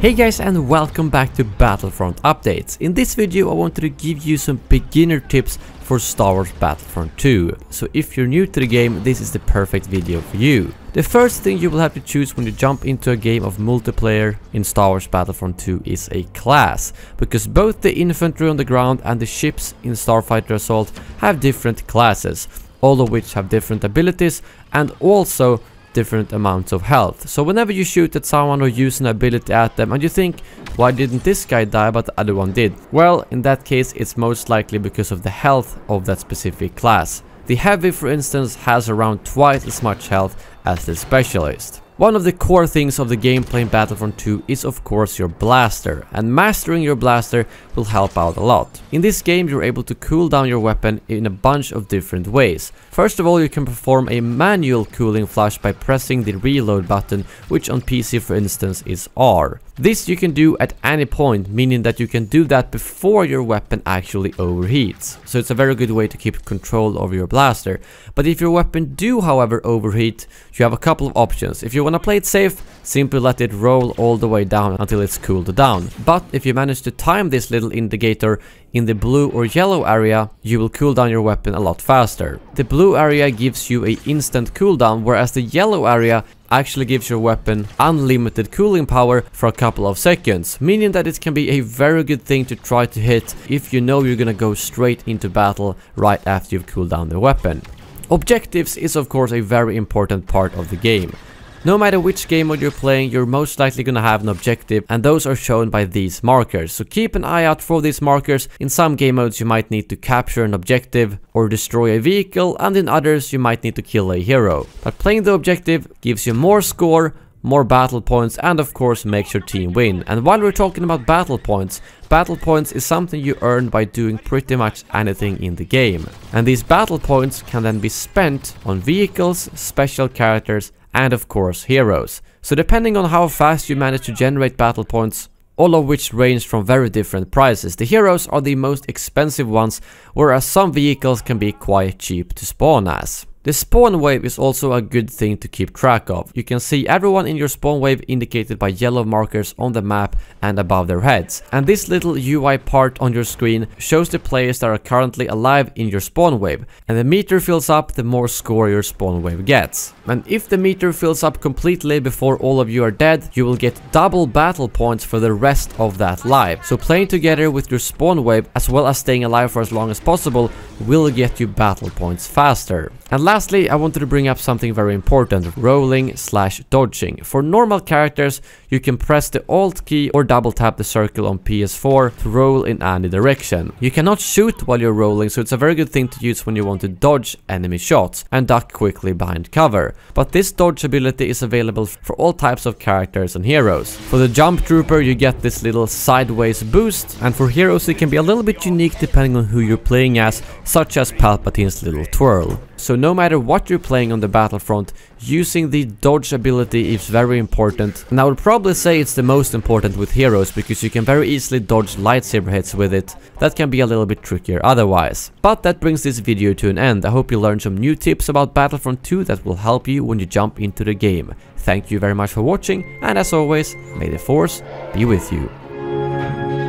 Hey guys and welcome back to Battlefront Updates. In this video I wanted to give you some beginner tips for Star Wars Battlefront 2. So if you're new to the game, this is the perfect video for you. The first thing you will have to choose when you jump into a game of multiplayer in Star Wars Battlefront 2 is a class, because both the infantry on the ground and the ships in Starfighter Assault have different classes, all of which have different abilities and also different amounts of health. So whenever you shoot at someone or use an ability at them and you think, why didn't this guy die but the other one did? Well, in that case it's most likely because of the health of that specific class. The heavy for instance has around twice as much health as the specialist. One of the core things of the gameplay in Battlefront 2 is of course your blaster, and mastering your blaster will help out a lot. In this game you're able to cool down your weapon in a bunch of different ways. First of all you can perform a manual cooling flush by pressing the reload button, which on PC for instance is R. This you can do at any point, meaning that you can do that before your weapon actually overheats. So it's a very good way to keep control over your blaster. But if your weapon do however overheat, you have a couple of options. If you wanna play it safe, simply let it roll all the way down until it's cooled down. But if you manage to time this little indicator in the blue or yellow area, you will cool down your weapon a lot faster. The blue area gives you a instant cooldown, whereas the yellow area actually gives your weapon unlimited cooling power for a couple of seconds, meaning that it can be a very good thing to try to hit if you know you're gonna go straight into battle right after you've cooled down the weapon. Objectives is of course a very important part of the game. No matter which game mode you're playing, you're most likely gonna have an objective and those are shown by these markers. So keep an eye out for these markers. In some game modes you might need to capture an objective or destroy a vehicle and in others you might need to kill a hero. But playing the objective gives you more score more battle points and of course makes your team win. And while we're talking about battle points, battle points is something you earn by doing pretty much anything in the game. And these battle points can then be spent on vehicles, special characters and of course heroes. So depending on how fast you manage to generate battle points, all of which range from very different prices. The heroes are the most expensive ones, whereas some vehicles can be quite cheap to spawn as. The spawn wave is also a good thing to keep track of. You can see everyone in your spawn wave indicated by yellow markers on the map and above their heads. And this little UI part on your screen shows the players that are currently alive in your spawn wave. And the meter fills up the more score your spawn wave gets. And if the meter fills up completely before all of you are dead, you will get double battle points for the rest of that life. So playing together with your spawn wave as well as staying alive for as long as possible will get you battle points faster. And Lastly, I wanted to bring up something very important, rolling slash dodging. For normal characters, you can press the Alt key or double tap the circle on PS4 to roll in any direction. You cannot shoot while you're rolling, so it's a very good thing to use when you want to dodge enemy shots and duck quickly behind cover. But this dodge ability is available for all types of characters and heroes. For the Jump Trooper, you get this little sideways boost, and for heroes it can be a little bit unique depending on who you're playing as, such as Palpatine's little twirl. So no matter what you're playing on the battlefront, using the dodge ability is very important. And I would probably say it's the most important with heroes because you can very easily dodge lightsaber hits with it. That can be a little bit trickier otherwise. But that brings this video to an end. I hope you learned some new tips about Battlefront 2 that will help you when you jump into the game. Thank you very much for watching and as always, may the force be with you.